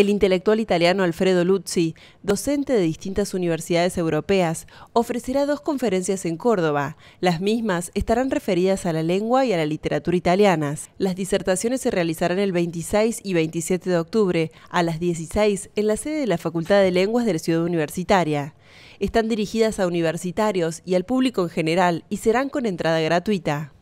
El intelectual italiano Alfredo Luzzi, docente de distintas universidades europeas, ofrecerá dos conferencias en Córdoba. Las mismas estarán referidas a la lengua y a la literatura italianas. Las disertaciones se realizarán el 26 y 27 de octubre a las 16 en la sede de la Facultad de Lenguas de la Ciudad Universitaria. Están dirigidas a universitarios y al público en general y serán con entrada gratuita.